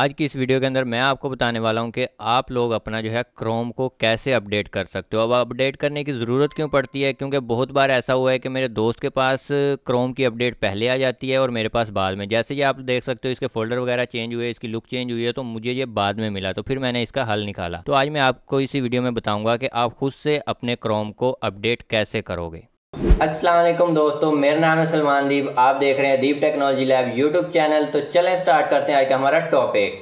आज की इस वीडियो के अंदर मैं आपको बताने वाला हूं कि आप लोग अपना जो है क्रोम को कैसे अपडेट कर सकते हो अब अपडेट करने की ज़रूरत क्यों पड़ती है क्योंकि बहुत बार ऐसा हुआ है कि मेरे दोस्त के पास क्रोम की अपडेट पहले आ जाती है और मेरे पास बाद में जैसे ये आप देख सकते हो इसके फोल्डर वगैरह चेंज हुए इसकी लुक चेंज हुई है तो मुझे ये बाद में मिला तो फिर मैंने इसका हल निकाला तो आज मैं आपको इसी वीडियो में बताऊँगा कि आप खुद से अपने क्रोम को अपडेट कैसे करोगे असलम दोस्तों मेरा नाम है सलमान दीप आप देख रहे हैं Deep technology lab YouTube channel तो चलें स्टार्ट करते हैं आज का हमारा टॉपिक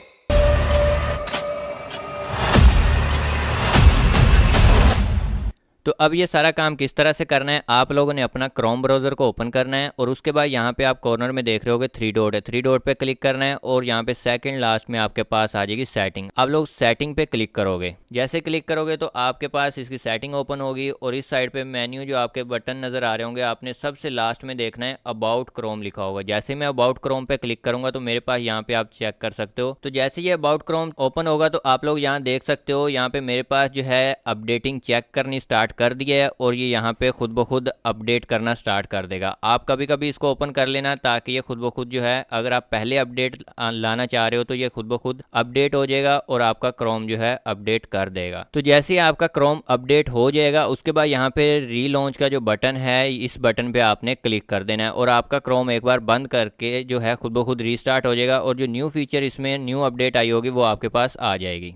तो अब ये सारा काम किस तरह से करना है आप लोगों ने अपना क्रोम ब्राउज़र को ओपन करना है और उसके बाद यहाँ पे आप कॉर्नर में देख रहे होगे थ्री डॉट है थ्री डॉट पे क्लिक करना है और यहाँ पे सेकंड लास्ट में आपके पास आ जाएगी सेटिंग आप लोग सेटिंग पे क्लिक करोगे जैसे क्लिक करोगे तो आपके पास इसकी सेटिंग ओपन होगी और इस साइड पर मेन्यू जो आपके बटन नज़र आ रहे होंगे आपने सबसे लास्ट में देखना है अबाउट क्रोम लिखा होगा जैसे मैं अबाउट क्रोम पर क्लिक करूँगा तो मेरे पास यहाँ पे आप चेक कर सकते हो तो जैसे ये अबाउट क्रोम ओपन होगा तो आप लोग यहाँ देख सकते हो यहाँ पे मेरे पास जो है अपडेटिंग चेक करनी स्टार्ट स्टार्ट कर दिया है और ये यहाँ पे खुद ब खुद अपडेट करना स्टार्ट कर देगा आप कभी कभी इसको ओपन कर लेना ताकि ये खुद ब खुद जो है अगर आप पहले अपडेट लाना चाह रहे हो तो ये खुद ब खुद अपडेट हो जाएगा और आपका क्रोम जो है अपडेट कर देगा तो जैसे ही आपका क्रोम अपडेट हो जाएगा उसके बाद यहाँ पे रीलॉन्च का जो बटन है इस बटन पे आपने क्लिक कर देना है और आपका क्रोम एक बार बंद करके जो है खुद ब खुद रीस्टार्ट हो जाएगा और जो न्यू फीचर इसमें न्यू अपडेट आई होगी वो आपके पास आ जाएगी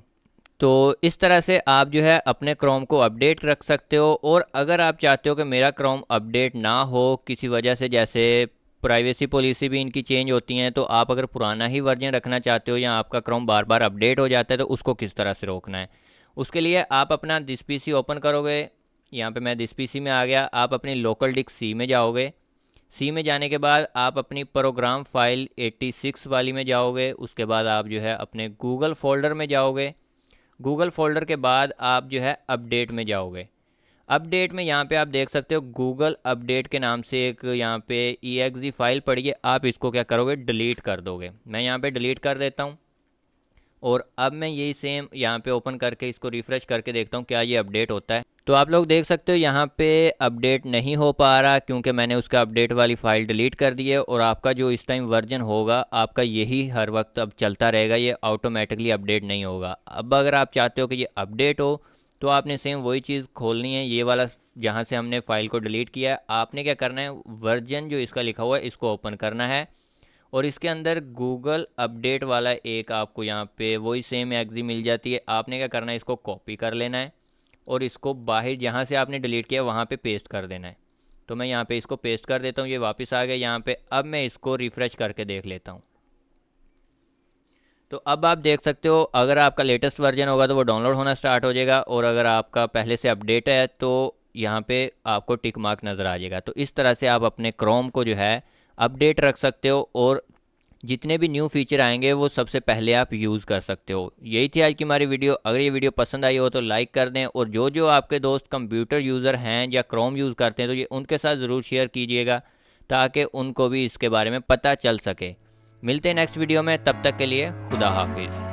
तो इस तरह से आप जो है अपने क्रोम को अपडेट रख सकते हो और अगर आप चाहते हो कि मेरा क्रोम अपडेट ना हो किसी वजह से जैसे प्राइवेसी पॉलिसी भी इनकी चेंज होती हैं तो आप अगर पुराना ही वर्जन रखना चाहते हो या आपका क्रोम बार बार अपडेट हो जाता है तो उसको किस तरह से रोकना है उसके लिए आप अपना दिस पी ओपन करोगे यहाँ पे मैं दिस पी में आ गया आप अपनी लोकल डिक सी में जाओगे सी में जाने के बाद आप अपनी प्रोग्राम फाइल 86 वाली में जाओगे उसके बाद आप जो है अपने गूगल फोल्डर में जाओगे गूगल फोल्डर के बाद आप जो है अपडेट में जाओगे अपडेट में यहाँ पे आप देख सकते हो गूगल अपडेट के नाम से एक यहाँ पे ई फाइल पड़ी है आप इसको क्या करोगे डिलीट कर दोगे मैं यहाँ पे डिलीट कर देता हूँ और अब मैं यही सेम यहाँ पे ओपन करके इसको रिफ़्रेश करके देखता हूँ क्या ये अपडेट होता है तो आप लोग देख सकते हो यहाँ पे अपडेट नहीं हो पा रहा क्योंकि मैंने उसका अपडेट वाली फ़ाइल डिलीट कर दी है और आपका जो इस टाइम वर्जन होगा आपका यही हर वक्त अब चलता रहेगा ये ऑटोमेटिकली अपडेट नहीं होगा अब अगर आप चाहते हो कि ये अपडेट हो तो आपने सेम वही चीज़ खोलनी है ये वाला जहाँ से हमने फ़ाइल को डिलीट किया है आपने क्या करना है वर्जन जो इसका लिखा हुआ है इसको ओपन करना है और इसके अंदर गूगल अपडेट वाला एक आपको यहाँ पे वही सेम एग्जी e मिल जाती है आपने क्या करना है इसको कॉपी कर लेना है और इसको बाहर जहाँ से आपने डिलीट किया वहाँ पे पेस्ट कर देना है तो मैं यहाँ पे इसको पेस्ट कर देता हूँ ये वापस आ गया यहाँ पे अब मैं इसको रिफ़्रेश करके देख लेता हूँ तो अब आप देख सकते हो अगर आपका लेटेस्ट वर्जन होगा तो वो डाउनलोड होना स्टार्ट हो जाएगा और अगर आपका पहले से अपडेट है तो यहाँ पे आपको टिक मार्क नज़र आ जाएगा तो इस तरह से आप अपने क्रोम को जो है अपडेट रख सकते हो और जितने भी न्यू फीचर आएंगे वो सबसे पहले आप यूज़ कर सकते हो यही थी आज की हमारी वीडियो अगर ये वीडियो पसंद आई हो तो लाइक कर दें और जो जो आपके दोस्त कंप्यूटर यूज़र हैं या क्रोम यूज़ करते हैं तो ये उनके साथ ज़रूर शेयर कीजिएगा ताकि उनको भी इसके बारे में पता चल सके मिलते हैं नेक्स्ट वीडियो में तब तक के लिए खुदा हाफिज़